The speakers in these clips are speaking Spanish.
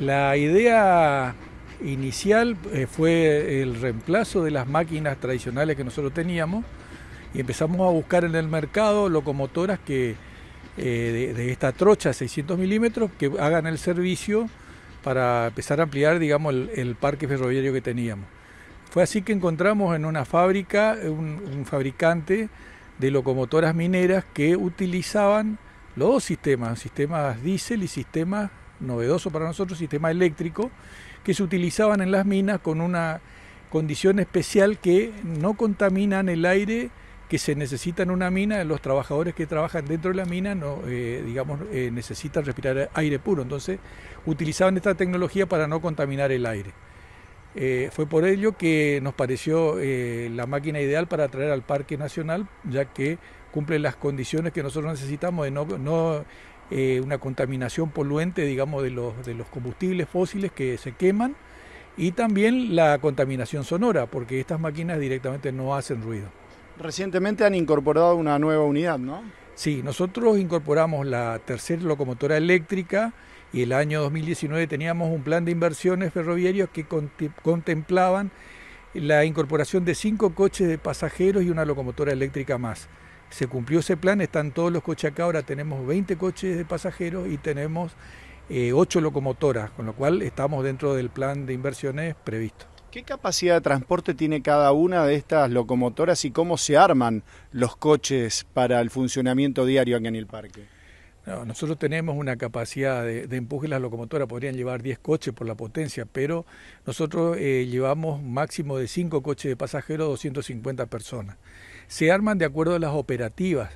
La idea inicial eh, fue el reemplazo de las máquinas tradicionales que nosotros teníamos y empezamos a buscar en el mercado locomotoras que eh, de, esta trocha 600 milímetros que hagan el servicio para empezar a ampliar digamos el, parque ferroviario que teníamos. Fue así que encontramos en una fábrica un, un fabricante de locomotoras mineras que utilizaban los dos sistemas, sistemas diésel y sistemas novedoso para nosotros, sistema eléctrico, que se utilizaban en las minas con una condición especial que no contaminan el aire que se necesita en una mina, los trabajadores que trabajan dentro de la mina, no, eh, digamos, eh, necesitan respirar aire puro. Entonces, utilizaban esta tecnología para no contaminar el aire. Eh, fue por ello que nos pareció la máquina ideal para traer al Parque Nacional, ya que ...cumple las condiciones que nosotros necesitamos de no, eh, una contaminación poluente, digamos, de los, de los combustibles fósiles que se queman y también la contaminación sonora, porque estas máquinas directamente no hacen ruido. Recientemente han incorporado una nueva unidad, ¿no? Sí, nosotros incorporamos la tercera locomotora eléctrica y el año 2019 teníamos un plan de inversiones ferroviarios que contemplaban la incorporación de cinco coches de pasajeros y una locomotora eléctrica más se cumplió ese plan, están todos los coches acá, ahora tenemos 20 coches de pasajeros y tenemos eh, ocho 8 locomotoras, con lo cual estamos dentro del plan de inversiones previsto. ¿Qué capacidad de transporte tiene cada una de estas locomotoras y cómo se arman los coches para el funcionamiento diario aquí en el parque? nosotros tenemos una capacidad de, de, empuje, las locomotoras podrían llevar 10 coches por la potencia, pero nosotros eh, llevamos máximo de 5 coches de pasajeros, 250 personas. Se arman de acuerdo a las operativas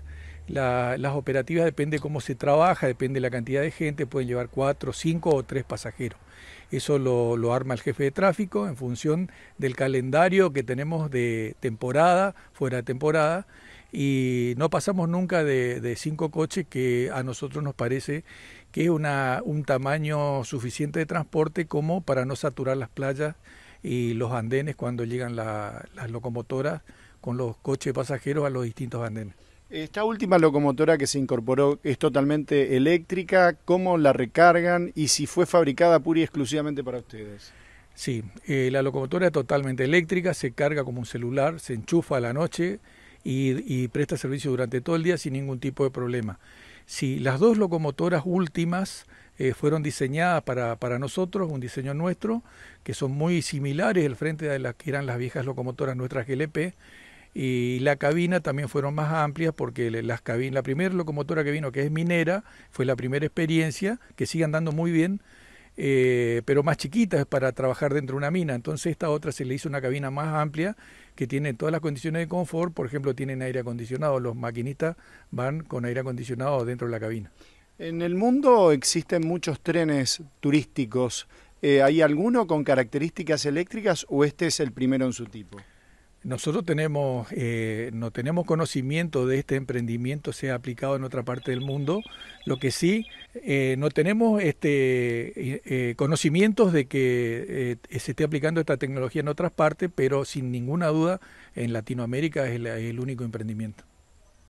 las operativas depende cómo se trabaja, depende de la cantidad de gente, pueden llevar cuatro, cinco o tres pasajeros. Eso lo, arma el jefe de tráfico en función del calendario que tenemos de temporada, fuera de temporada, y no pasamos nunca de, cinco coches que a nosotros nos parece que es una, un tamaño suficiente de transporte como para no saturar las playas y los andenes cuando llegan las locomotoras con los coches pasajeros a los distintos andenes. Esta última locomotora que se incorporó es totalmente eléctrica, ¿cómo la recargan y si fue fabricada pura y exclusivamente para ustedes? Sí, eh, la locomotora es totalmente eléctrica, se carga como un celular, se enchufa a la noche y, presta servicio durante todo el día sin ningún tipo de problema. Sí, las dos locomotoras últimas eh, fueron diseñadas para, para, nosotros, un diseño nuestro, que son muy similares al frente de las que eran las viejas locomotoras nuestras GLP, y la cabina también fueron más amplias porque las cabina, la primera locomotora que vino, que es minera, fue la primera experiencia, que sigue andando muy bien, eh, pero más chiquitas para trabajar dentro de una mina. Entonces esta otra se le hizo una cabina más amplia que tiene todas las condiciones de confort, por ejemplo tienen aire acondicionado, los maquinistas van con aire acondicionado dentro de la cabina. En el mundo existen muchos trenes turísticos. Eh, ¿Hay alguno con características eléctricas o este es el primero en su tipo? Nosotros tenemos, eh, no tenemos conocimiento de este emprendimiento, sea aplicado en otra parte del mundo. Lo que sí, eh, no tenemos este, eh, conocimientos de que se esté aplicando esta tecnología en otras partes, pero sin ninguna duda en Latinoamérica es el único emprendimiento.